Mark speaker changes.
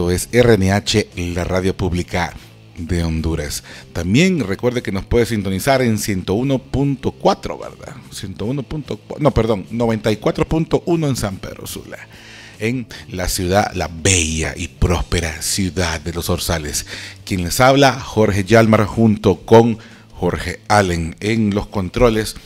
Speaker 1: Esto es RNH, la radio pública de Honduras. También recuerde que nos puede sintonizar en 101.4, ¿verdad? 101.4, no, perdón, 94.1 en San Pedro Sula. En la ciudad, la bella y próspera ciudad de los Orzales. Quien les habla, Jorge Yalmar, junto con Jorge Allen en los controles.